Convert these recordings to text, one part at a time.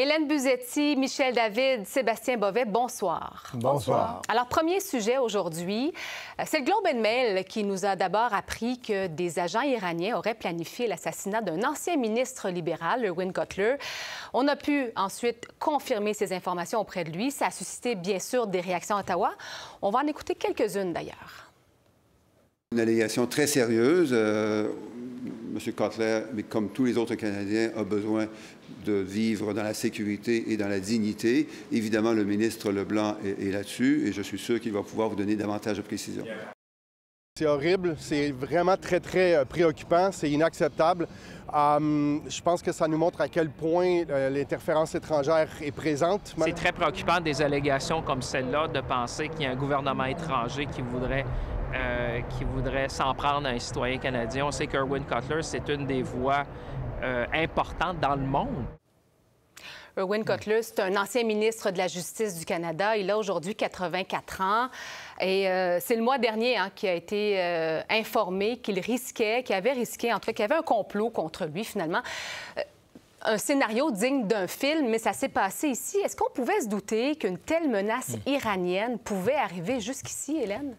Hélène Buzetti, Michel David, Sébastien Bovet, bonsoir. Bonsoir. Alors, premier sujet aujourd'hui, euh, c'est le Globe and Mail qui nous a d'abord appris que des agents iraniens auraient planifié l'assassinat d'un ancien ministre libéral, Erwin Cutler. On a pu ensuite confirmer ces informations auprès de lui. Ça a suscité, bien sûr, des réactions à Ottawa. On va en écouter quelques-unes, d'ailleurs. Une allégation très sérieuse. Euh, Monsieur Kotler, mais comme tous les autres Canadiens, a besoin de vivre dans la sécurité et dans la dignité. Évidemment, le ministre Leblanc est, là-dessus et je suis sûr qu'il va pouvoir vous donner davantage de précisions. C'est horrible, c'est vraiment très, très euh, préoccupant, c'est inacceptable. Hum, je pense que ça nous montre à quel point euh, l'interférence étrangère est présente. C'est très préoccupant des allégations comme celle-là de penser qu'il y a un gouvernement étranger qui voudrait euh, qui voudrait s'en prendre à un citoyen canadien. On sait qu'Erwin Cutler, c'est une des voix euh, importantes dans le monde. Erwin Cutler, c'est un ancien ministre de la Justice du Canada. Il a aujourd'hui 84 ans. Et euh, c'est le mois dernier hein, qu'il a été informé qu'il risquait, qu'il avait risqué, en tout qu'il y avait un complot contre lui, finalement. un scénario digne d'un film, mais ça s'est passé ici. Est-ce qu'on pouvait se douter qu'une telle menace hmm. iranienne pouvait arriver jusqu'ici, Hélène?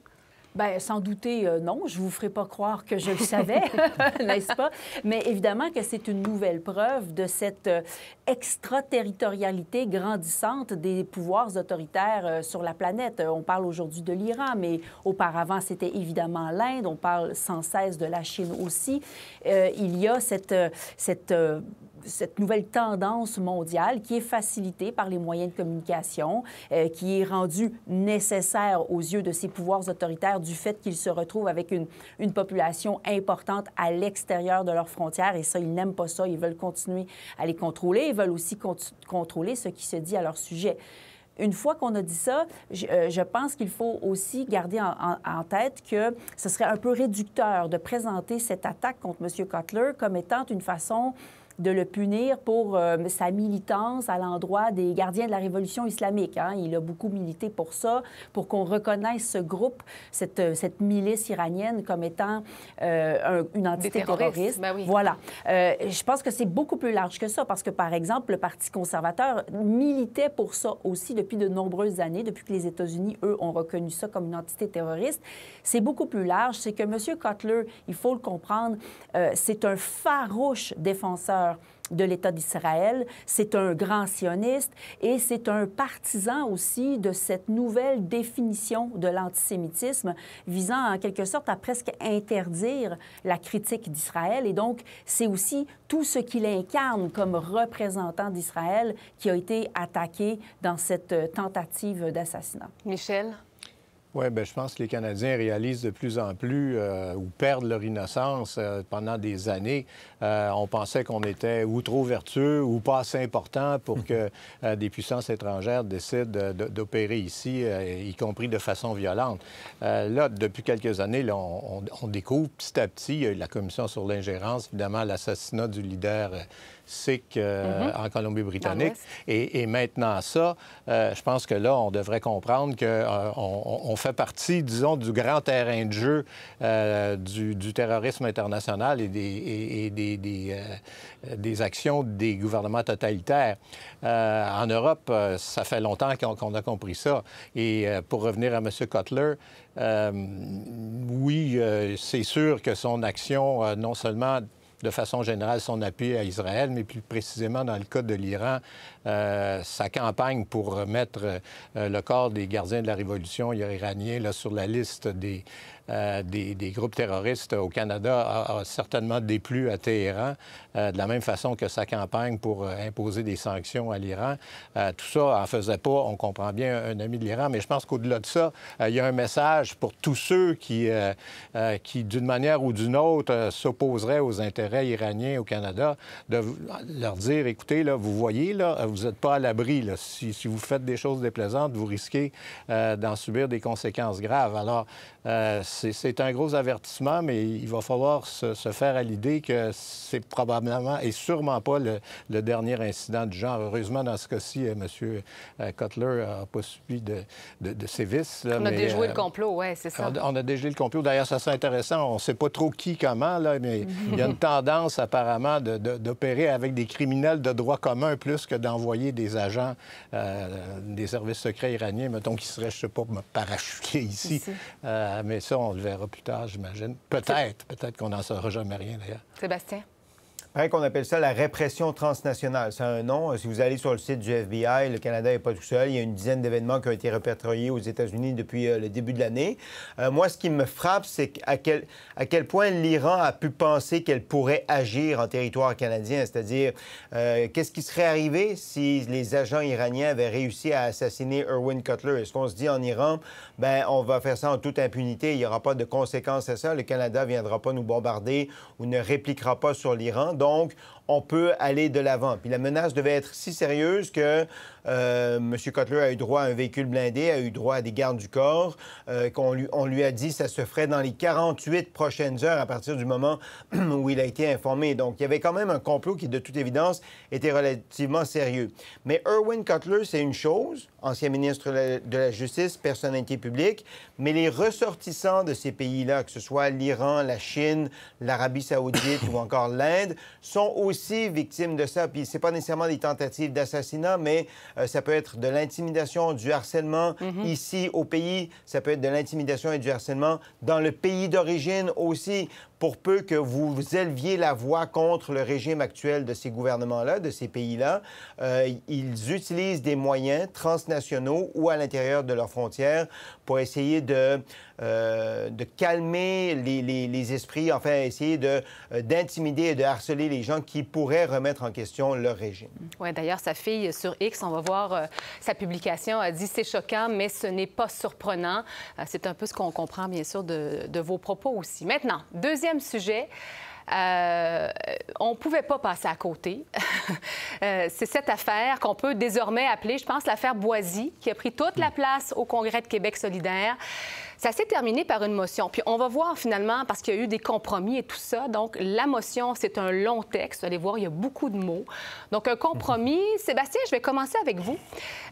Ben, sans douter, euh, non. Je ne vous ferai pas croire que je le savais, n'est-ce pas? Mais évidemment que c'est une nouvelle preuve de cette euh, extraterritorialité grandissante des pouvoirs autoritaires euh, sur la planète. On parle aujourd'hui de l'Iran, mais auparavant, c'était évidemment l'Inde. On parle sans cesse de la Chine aussi. il y a cette... cette cette nouvelle tendance mondiale qui est facilitée par les moyens de communication, euh, qui est rendue nécessaire aux yeux de ces pouvoirs autoritaires du fait qu'ils se retrouvent avec une, population importante à l'extérieur de leurs frontières. Et ça, ils n'aiment pas ça. Ils veulent continuer à les contrôler. Ils veulent aussi contrôler ce qui se dit à leur sujet une fois qu'on a dit ça, je, euh, pense qu'il faut aussi garder en, en, tête que ce serait un peu réducteur de présenter cette attaque contre M. Cutler comme étant une façon de le punir pour euh, sa militance à l'endroit des gardiens de la révolution islamique. Hein. Il a beaucoup milité pour ça, pour qu'on reconnaisse ce groupe, cette, euh, cette milice iranienne comme étant euh, une entité terroriste. Ben voilà. je pense que c'est beaucoup plus large que ça parce que, par exemple, le Parti conservateur militait pour ça aussi depuis de nombreuses années, depuis que les États-Unis, eux, ont reconnu ça comme une entité terroriste. C'est beaucoup plus large. C'est que M. Kotler, il faut le comprendre, c'est un farouche défenseur de l'État d'Israël, c'est un grand sioniste et c'est un partisan aussi de cette nouvelle définition de l'antisémitisme visant en quelque sorte à presque interdire la critique d'Israël et donc c'est aussi tout ce qu'il incarne comme représentant d'Israël qui a été attaqué dans cette euh, tentative d'assassinat. Michel oui, bien, je pense que les Canadiens réalisent de plus en plus euh, ou perdent leur innocence euh, pendant des années. Euh, on pensait qu'on était ou trop vertueux ou pas assez important pour que mhm. des puissances étrangères décident d'opérer ici, y compris de façon violente. là, depuis quelques années, on, on, découvre petit à petit, la commission sur l'ingérence, évidemment, l'assassinat du leader euh, mhm. en Colombie-Britannique. Et, maintenant, ça, euh, je pense que là, on devrait comprendre qu'on euh, on fait partie, disons, du grand terrain de jeu du, terrorisme international et des, des, des, actions des gouvernements totalitaires. en Europe, ça fait longtemps qu'on a compris ça. Et pour revenir à M. Cutler, oui, c'est sûr que son action, non seulement de façon générale son appui à Israël, mais plus précisément dans le cas de l'Iran, euh, sa campagne pour mettre euh, le corps des gardiens de la révolution iranien là, sur la liste des euh, des, groupes terroristes au Canada a, certainement déplu à Téhéran, euh, de la même façon que sa campagne pour euh, imposer des sanctions à l'Iran. tout ça en faisait pas, on comprend bien, un ami de l'Iran, mais je pense qu'au-delà de ça, il y a un message pour tous ceux qui, qui d'une manière ou d'une autre, s'opposeraient aux intérêts iraniens au Canada, de leur dire, écoutez, là, vous voyez, là, vous n'êtes pas à l'abri. Si, si, vous faites des choses déplaisantes, vous risquez d'en subir des conséquences graves. Alors, c'est un gros avertissement, mais il va falloir se, faire à l'idée que c'est probablement et sûrement pas le, dernier incident du genre. Heureusement, dans ce cas-ci, euh, M. Euh, Cutler n'a pas subi de, de, de sévices. on a déjoué le euh, complot, oui, c'est ça. On, a déjoué le complot. D'ailleurs, ça, c'est intéressant. On ne sait pas trop qui, comment, là, mais mhm. il y a une tendance, apparemment, d'opérer avec des criminels de droit commun plus que d'envoyer des agents des services secrets iraniens, mettons, qui seraient, je ne sais pas, parachutés ici. ici. mais on le verra plus tard, j'imagine. Peut-être. Peut-être qu'on n'en saura jamais rien, d'ailleurs. Sébastien? paraît qu'on appelle ça la répression transnationale. C'est un nom. Euh, si vous allez sur le site du FBI, le Canada n'est pas tout seul. Il y a une dizaine d'événements qui ont été répertoriés aux États-Unis depuis euh, le début de l'année. Euh, moi, ce qui me frappe, c'est à quel, point l'Iran a pu penser qu'elle pourrait agir en territoire canadien. C'est-à-dire, qu'est-ce qui serait arrivé si les agents iraniens avaient réussi à assassiner Irwin Cutler? Est-ce qu'on se dit en Iran, ben on va faire ça en toute impunité, il n'y aura pas de conséquences à ça, le Canada ne viendra pas nous bombarder ou ne répliquera pas sur l'Iran? Donc, on peut aller de l'avant. Puis la menace devait être si sérieuse que euh, M. Cutler a eu droit à un véhicule blindé, a eu droit à des gardes du corps, euh, qu'on lui, on lui a dit que ça se ferait dans les 48 prochaines heures à partir du moment où il a été informé. Donc, il y avait quand même un complot qui, de toute évidence, était relativement sérieux. Mais Erwin Cutler, c'est une chose, ancien ministre de la Justice, personnalité publique, mais les ressortissants de ces pays-là, que ce soit l'Iran, la Chine, l'Arabie saoudite ou encore l'Inde, sont aussi aussi victime de ça. Puis c'est pas nécessairement des tentatives d'assassinat, mais euh, ça peut être de l'intimidation, du harcèlement mhm. ici au pays. Ça peut être de l'intimidation et du harcèlement dans le pays d'origine aussi pour peu que vous éleviez la voix contre le régime actuel de ces gouvernements-là, de ces pays-là, euh, ils utilisent des moyens transnationaux ou à l'intérieur de leurs frontières pour essayer de, euh, de calmer les, esprits, enfin essayer euh, d'intimider et de harceler les gens qui pourraient remettre en question leur régime. Oui, d'ailleurs, sa fille sur X, on va voir sa publication, a dit c'est choquant, mais ce n'est pas surprenant. c'est un peu ce qu'on comprend, bien sûr, de, de vos propos aussi. Maintenant, deuxième deuxième sujet, euh, on ne pouvait pas passer à côté. Euh, c'est cette affaire qu'on peut désormais appeler, je pense, l'affaire Boisy, qui a pris toute la place au Congrès de Québec solidaire. Ça s'est terminé par une motion. Puis on va voir finalement, parce qu'il y a eu des compromis et tout ça. Donc, la motion, c'est un long texte. Allez voir, il y a beaucoup de mots. Donc, un compromis. Mhm. Sébastien, je vais commencer avec vous.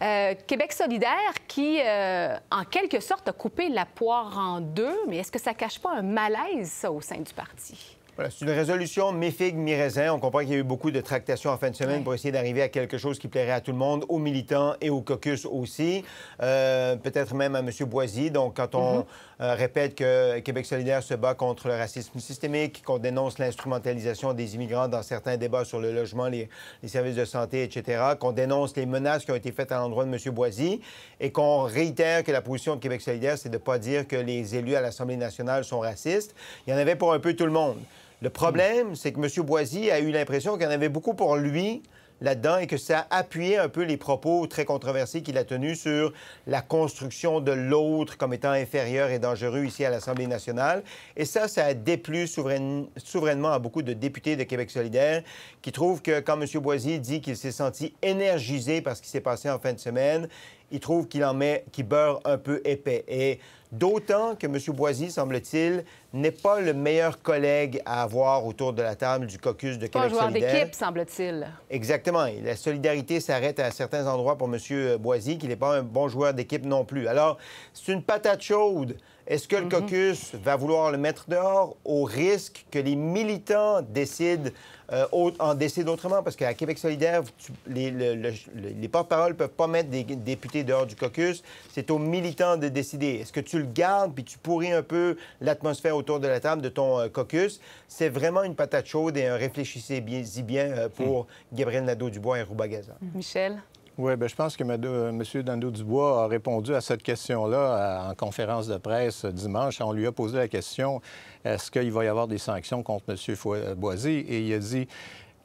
Euh, Québec solidaire qui, en quelque sorte, a coupé la poire en deux. Mais est-ce que ça cache pas un malaise, ça, au sein du parti? c'est une résolution mi mi-raisin. On comprend qu'il y a eu beaucoup de tractations en fin de semaine pour essayer d'arriver à quelque chose qui plairait à tout le monde, aux militants et aux caucus aussi, euh, peut-être même à M. Boisy. Donc, quand on mm-hmm. euh, répète que Québec solidaire se bat contre le racisme systémique, qu'on dénonce l'instrumentalisation des immigrants dans certains débats sur le logement, les, les services de santé, etc., qu'on dénonce les menaces qui ont été faites à l'endroit de M. Boisy et qu'on réitère que la position de Québec solidaire, c'est de ne pas dire que les élus à l'Assemblée nationale sont racistes, il y en avait pour un peu tout le monde. Le problème, c'est que M. Boisy a eu l'impression qu'il y en avait beaucoup pour lui là-dedans et que ça appuyait un peu les propos très controversés qu'il a tenus sur la construction de l'autre comme étant inférieur et dangereux ici à l'Assemblée nationale. Et ça, ça a déplu souverainement à beaucoup de députés de Québec solidaire qui trouvent que quand M. Boisy dit qu'il s'est senti énergisé par ce qui s'est passé en fin de semaine, il trouve qu'il en met, qu'il beurre un peu épais. Et d'autant que M. Boisy, semble-t-il, n'est pas le meilleur collègue à avoir autour de la table du caucus de Québec solidaire. Pas joueur d'équipe, semble-t-il. Exactement. la solidarité s'arrête à certains endroits pour M. Boisy, qu'il n'est pas un bon joueur d'équipe non plus. Alors, c'est une patate chaude est-ce que le mm-hmm. caucus va vouloir le mettre dehors au risque que les militants décident, euh, en décident autrement? Parce qu'à Québec solidaire, les, les porte parole ne peuvent pas mettre des députés dehors du caucus. C'est aux militants de décider. Est-ce que tu le gardes puis tu pourris un peu l'atmosphère autour de la table de ton euh, caucus? C'est vraiment une patate chaude et un réfléchissez-y bien, euh, pour mm. Gabriel Nadeau-Dubois et Rouba Gaza. Michel? Oui, bien, je pense que M. Dando Dubois a répondu à cette question-là en conférence de presse euh, dimanche. On lui a posé la question est-ce qu'il va y avoir des sanctions contre M. Euh, Boisy Et il a dit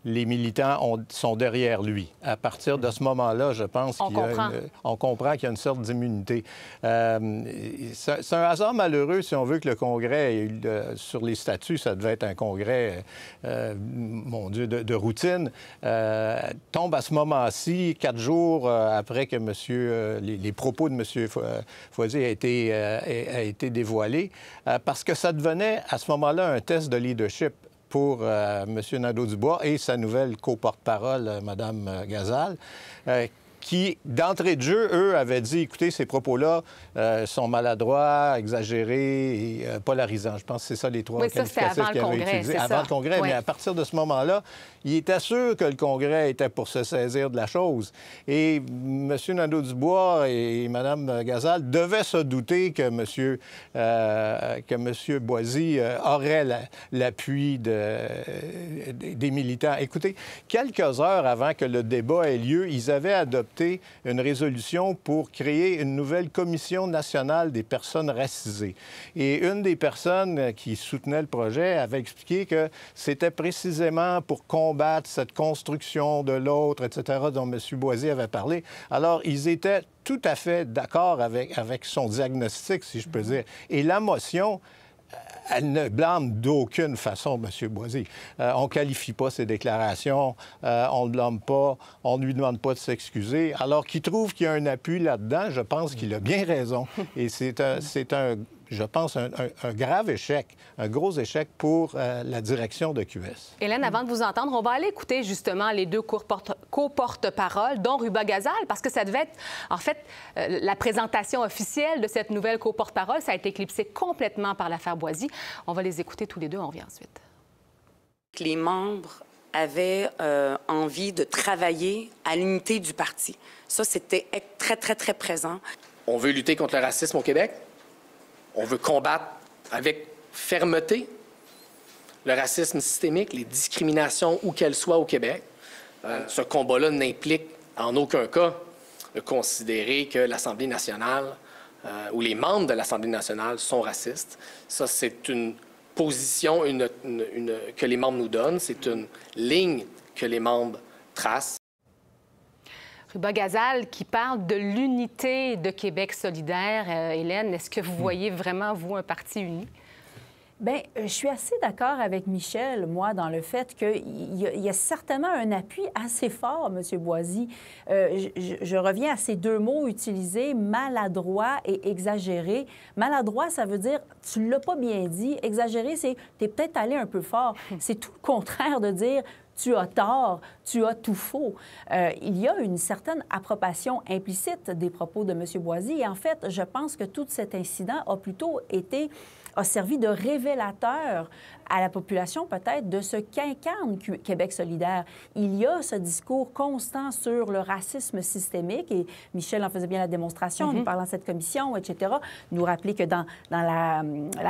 les militants sont derrière lui. À partir de ce moment-là, je pense qu'on comprend. qu'il y a une sorte d'immunité. Euh, c'est un hasard malheureux si on veut que le Congrès, sur les statuts, ça devait être un Congrès, euh, mon Dieu, de, routine, euh, tombe à ce moment-ci, quatre jours après que les, propos de M. Foisy a été, a été dévoilés, parce que ça devenait à ce moment-là un test de leadership pour euh, Monsieur M. Nadeau-Dubois et sa nouvelle coporte-parole, euh, Mme euh, Gazal, qui, d'entrée de jeu, eux, avaient dit, écoutez, ces propos-là euh, sont maladroits, exagérés et euh, polarisants. Je pense que c'est ça les trois oui, qualificatifs qu'ils avaient utilisés avant le Congrès. Mais à partir de ce moment-là, il était sûr que le Congrès était pour se saisir de la chose. Et M. Nando dubois et Mme Gazal devaient se douter que M. Euh, que Monsieur Boisy aurait l'appui de, des militants. Écoutez, quelques heures avant que le débat ait lieu, ils avaient adopté une résolution pour créer une nouvelle commission nationale des personnes racisées. Et une des personnes euh, qui soutenait le projet avait expliqué que c'était précisément pour combattre cette construction de l'autre, etc., dont M. Boisier avait parlé. Alors, ils étaient tout à fait d'accord avec, avec son diagnostic, si je peux mhm. dire. Et la motion, elle ne blâme d'aucune façon M. Boisy. Euh, on ne qualifie pas ses déclarations, euh, on ne blâme pas, on ne lui demande pas de s'excuser. Alors qu'il trouve qu'il y a un appui là-dedans, je pense qu'il a bien raison. Et c'est un je pense, un, grave échec, un gros échec pour euh, la direction de QS. Hélène, avant de vous entendre, on va aller écouter justement les deux co-porte-parole, dont Ruba Gazal, parce que ça devait être, en fait, euh, la présentation officielle de cette nouvelle co-porte-parole, ça a été éclipsé complètement par l'affaire Boisy. On va les écouter tous les deux, on revient ensuite. Les membres avaient euh, envie de travailler à l'unité du parti. Ça, c'était très, très, très présent. On veut lutter contre le racisme au Québec? On veut combattre avec fermeté le racisme systémique, les discriminations, où qu'elles soient au Québec. Euh, ce combat-là n'implique en aucun cas de considérer que l'Assemblée nationale euh, ou les membres de l'Assemblée nationale sont racistes. Ça, c'est une position une, une, une, que les membres nous donnent, c'est une ligne que les membres tracent. Ruba qui parle de l'unité de Québec solidaire. Euh, Hélène, est-ce que vous hmm. voyez vraiment, vous, un parti uni? Bien, euh, je suis assez d'accord avec Michel, moi, dans le fait qu'il y, a certainement un appui assez fort, M. Boisy. Euh, je, reviens à ces deux mots utilisés, maladroit et exagéré. Maladroit, ça veut dire tu ne l'as pas bien dit. Exagéré, c'est tu es peut-être allé un peu fort. C'est tout le contraire de dire tu as tort, tu as tout faux. Euh, il y a une certaine approbation implicite des propos de M. Boisy. Et en fait, je pense que tout cet incident a plutôt été a servi de révélateur à la population peut-être de ce qu'incarne Québec solidaire. Il y a ce discours constant sur le racisme systémique et Michel en faisait bien la démonstration en mhm. parlant de cette commission, etc. Nous rappeler que dans, dans la,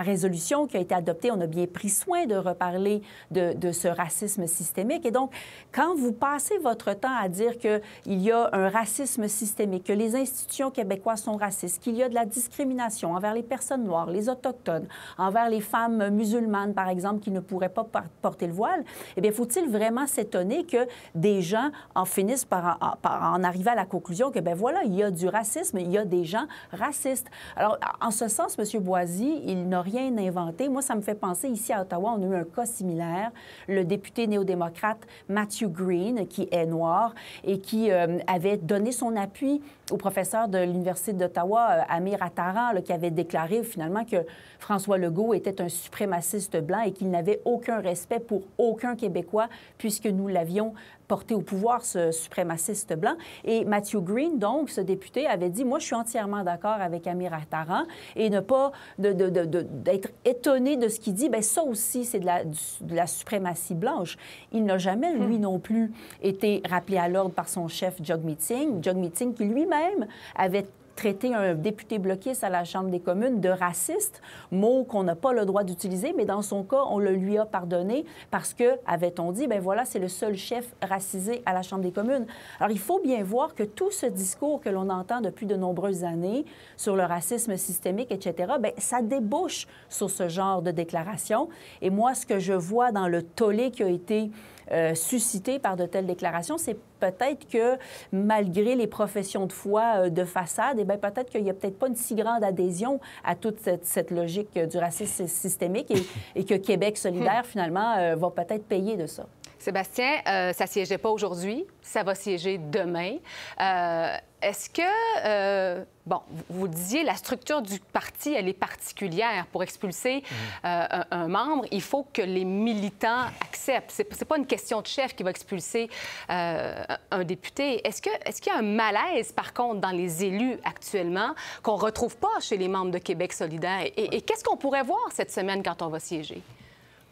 résolution qui a été adoptée, on a bien pris soin de reparler de, de ce racisme systémique. Et donc, quand vous passez votre temps à dire qu'il y a un racisme systémique, que les institutions québécoises sont racistes, qu'il y a de la discrimination envers les personnes noires, les autochtones, envers les femmes musulmanes, par exemple, qui ne pourraient pas porter le voile, eh bien, faut-il vraiment s'étonner que des gens en finissent par en, arriver à la conclusion que, ben voilà, il y a du racisme, il y a des gens racistes. Alors, en ce sens, M. Boisy, il n'a rien inventé. Moi, ça me fait penser, ici à Ottawa, on a eu un cas similaire. Le député néo-démocrate Matthew Green, qui est noir et qui euh, avait donné son appui au professeur de l'Université d'Ottawa, euh, Amir Attara, qui avait déclaré finalement que François Legault était un suprémaciste blanc et qu'il n'avait aucun respect pour aucun Québécois, puisque nous l'avions porter au pouvoir ce suprémaciste blanc. Et Matthew Green, donc, ce député, avait dit, moi, je suis entièrement d'accord avec Amir Attaran et ne pas d'être étonné de ce qu'il dit, bien, ça aussi, c'est de la, de la suprématie blanche. Il n'a jamais, lui hmm. non plus, été rappelé à l'ordre par son chef jog meeting Singh qui lui-même avait traiter un député bloquiste à la Chambre des communes de raciste, mot qu'on n'a pas le droit d'utiliser, mais dans son cas, on le lui a pardonné parce que, avait-on dit, ben voilà, c'est le seul chef racisé à la Chambre des communes. Alors, il faut bien voir que tout ce discours que l'on entend depuis de nombreuses années sur le racisme systémique, etc., bien, ça débouche sur ce genre de déclaration. Et moi, ce que je vois dans le tollé qui a été euh, suscité par de telles déclarations, c'est peut-être que malgré les professions de foi euh, de façade, et eh peut-être qu'il n'y a peut-être pas une si grande adhésion à toute cette, logique du racisme systémique et, que Québec solidaire, hmm. finalement, euh, va peut-être payer de ça. Sébastien, euh, ça ne siégeait pas aujourd'hui, ça va siéger demain. Euh, est-ce que, euh, bon, vous disiez, la structure du parti, elle est particulière. Pour expulser mhm. un, membre, il faut que les militants acceptent. Ce n'est pas une question de chef qui va expulser un député. Est-ce qu'il est y a un malaise, par contre, dans les élus actuellement qu'on ne retrouve pas chez les membres de Québec solidaire? et qu'est-ce qu'on pourrait voir cette semaine quand on va siéger?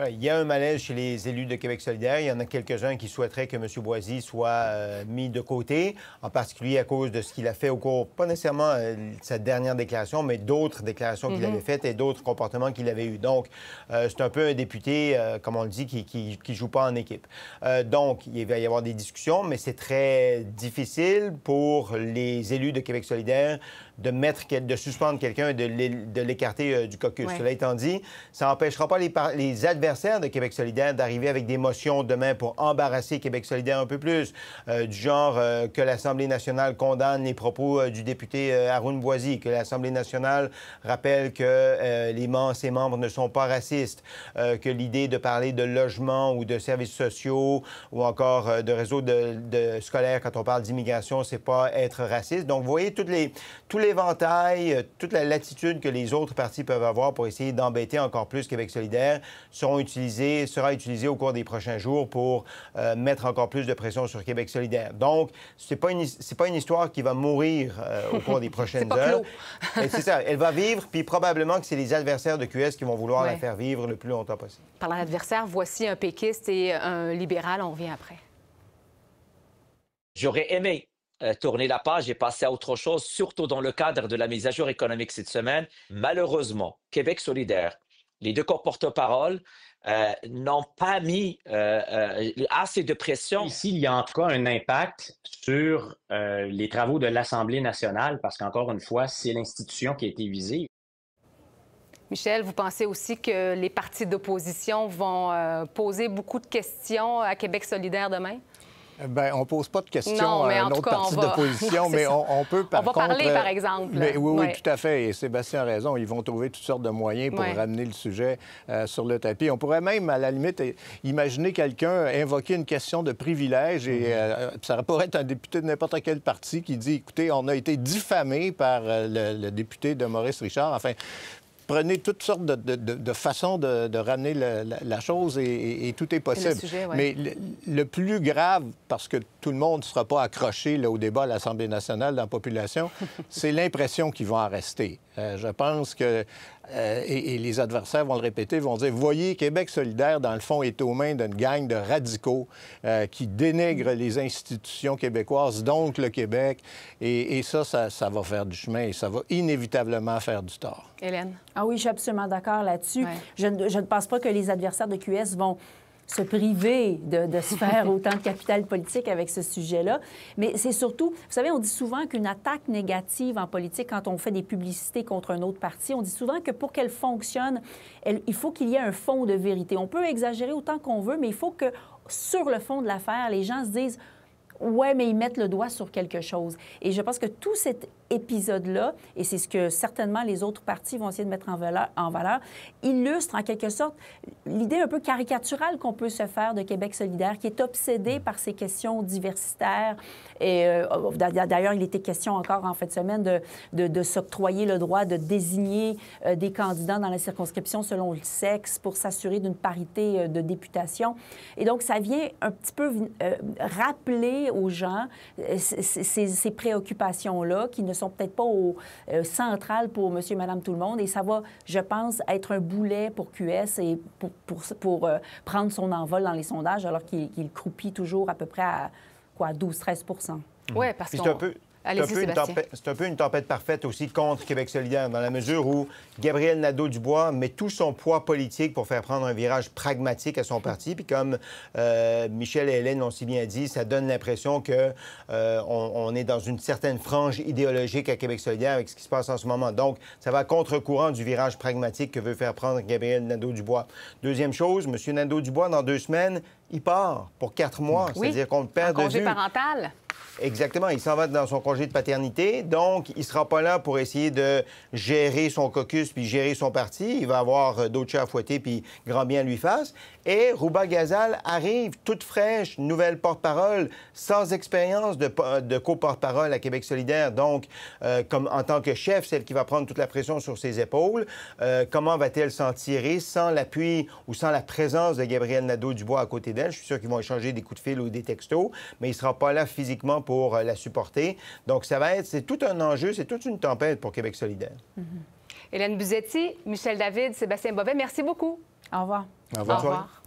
Il y a un malaise chez les élus de Québec solidaire. Il y en a quelques-uns qui souhaiteraient que M. Boisy soit euh, mis de côté, en particulier à cause de ce qu'il a fait au cours, pas nécessairement euh, de sa dernière déclaration, mais d'autres déclarations qu'il mhm. avait faites et d'autres comportements qu'il avait eus. Donc, euh, c'est un peu un député, comme on le dit, qui ne joue pas en équipe. donc, il va y avoir des discussions, mais c'est très difficile pour les élus de Québec solidaire de mettre, de suspendre quelqu'un, et de l'écarter euh, du caucus. Cela étant dit, ça n'empêchera pas les, les, adversaires de Québec solidaire d'arriver avec des motions demain pour embarrasser Québec solidaire un peu plus, euh, du genre euh, que l'Assemblée nationale condamne les propos du député Haroun Boisy, que l'Assemblée nationale rappelle que les ses membres ne sont pas racistes, que l'idée de parler de logement ou de services sociaux ou encore de réseaux de, de scolaires quand on parle d'immigration, c'est pas être raciste. Donc, vous voyez toutes les, tous les l'éventail, euh, toute la latitude que les autres partis peuvent avoir pour essayer d'embêter encore plus Québec solidaire seront utilisés, sera utilisé au cours des prochains jours pour euh, mettre encore plus de pression sur Québec solidaire. Donc, ce n'est pas, une, pas une histoire qui va mourir euh, au cours des prochaines heures. c'est ça. Elle va vivre, puis probablement que c'est les adversaires de QS qui vont vouloir la faire vivre le plus longtemps possible. Parlant d'adversaires, voici un péquiste et un libéral. On revient après. J'aurais aimé euh, tourner la page et passer à autre chose, surtout dans le cadre de la mise à jour économique cette semaine. Malheureusement, Québec solidaire, les deux porte-parole euh, n'ont pas mis euh, assez de pression. Ici, il y a en tout cas un impact sur les travaux de l'Assemblée nationale, parce qu'encore une fois, c'est l'institution qui a été visée. Michel, vous pensez aussi que les partis d'opposition vont poser beaucoup de questions à Québec solidaire demain? Euh, ben, on ne pose pas de questions à un autre parti d'opposition, mais on, peut par On va parler, euh, par exemple. Mais, oui, oui, tout à fait. Et Sébastien a raison. Ils vont trouver toutes sortes de moyens pour ramener le sujet euh, sur le tapis. On pourrait même, à la limite, imaginer quelqu'un invoquer une question de privilège et mhm. ça pourrait être un député de n'importe quel parti qui dit, écoutez, on a été diffamé par le, le député de Maurice Richard. Enfin, prenez toutes sortes de, façons de, ramener la, chose et, tout est possible. Mais le, plus grave, parce que tout le monde ne sera pas accroché au débat à l'Assemblée nationale dans la population, c'est l'impression qu'ils vont en rester. Euh, je pense que, euh, et, les adversaires vont le répéter, vont dire, voyez, Québec solidaire, dans le fond, est aux mains d'une gang de radicaux euh, qui dénigrent les institutions québécoises, donc le Québec. Et, ça, ça, va faire du chemin et ça va inévitablement faire du tort. Hélène. Ah oui, je suis absolument d'accord là-dessus. je ne pense pas que les adversaires de QS vont se priver de, se faire autant de capital politique avec ce sujet-là. Mais c'est surtout, vous savez, on dit souvent qu'une attaque négative en politique, quand on fait des publicités contre un autre parti, on dit souvent que pour qu'elle fonctionne, il faut qu'il y ait un fond de vérité. On peut exagérer autant qu'on veut, mais il faut que sur le fond de l'affaire, les gens se disent ouais, mais ils mettent le doigt sur quelque chose. Et je pense que tout cet épisode-là, et c'est ce que certainement les autres partis vont essayer de mettre en valeur, en valeur illustre en quelque sorte l'idée un peu caricaturale qu'on peut se faire de Québec solidaire, qui est obsédé par ces questions diversitaires. Et euh, d'ailleurs, il était question encore en fin de semaine de, s'octroyer le droit de désigner euh, des candidats dans la circonscription selon le sexe pour s'assurer d'une parité euh, de députation. Et donc, ça vient un petit peu rappeler aux gens ces, ces préoccupations-là qui ne sont peut-être pas au, euh, pour monsieur et madame tout le monde. Et ça va, je pense, être un boulet pour QS et pour, pour, euh, prendre son envol dans les sondages, alors qu'il croupit toujours à peu près à quoi, 12-13 mmh. Oui, parce que. C'est un, peu une tempête parfaite aussi contre Québec solidaire, dans la mesure où Gabriel Nadeau-Dubois met tout son poids politique pour faire prendre un virage pragmatique à son parti. Puis comme euh, Michel et Hélène l'ont si bien dit, ça donne l'impression que euh, on, est dans une certaine frange idéologique à Québec solidaire avec ce qui se passe en ce moment. Donc, ça va contre-courant du virage pragmatique que veut faire prendre Gabriel Nadeau-Dubois. Deuxième chose, M. Nadeau-Dubois, dans deux semaines, il part pour quatre mois. C'est-à-dire qu'on perd un de congé parental. Exactement. Il s'en va dans son congé de paternité. Donc, il sera pas là pour essayer de gérer son caucus puis gérer son parti. Il va avoir euh, d'autres chats à fouetter puis grand bien lui fasse. Et Rouba Gazal arrive toute fraîche, nouvelle porte-parole, sans expérience de, de co-porte-parole à Québec solidaire. Donc, euh, comme en tant que chef, celle qui va prendre toute la pression sur ses épaules, euh, comment va-t-elle s'en tirer sans l'appui ou sans la présence de Gabriel Nadeau-Dubois à côté d'elle? Je suis sûr qu'ils vont échanger des coups de fil ou des textos, mais il sera pas là physiquement pour pour euh, la supporter. Donc, ça va être, c'est tout un enjeu, c'est toute une tempête pour Québec solidaire. Mm-hmm. Hélène Buzetti, Michel David, Sébastien Bovet, merci beaucoup. Au revoir. Au revoir.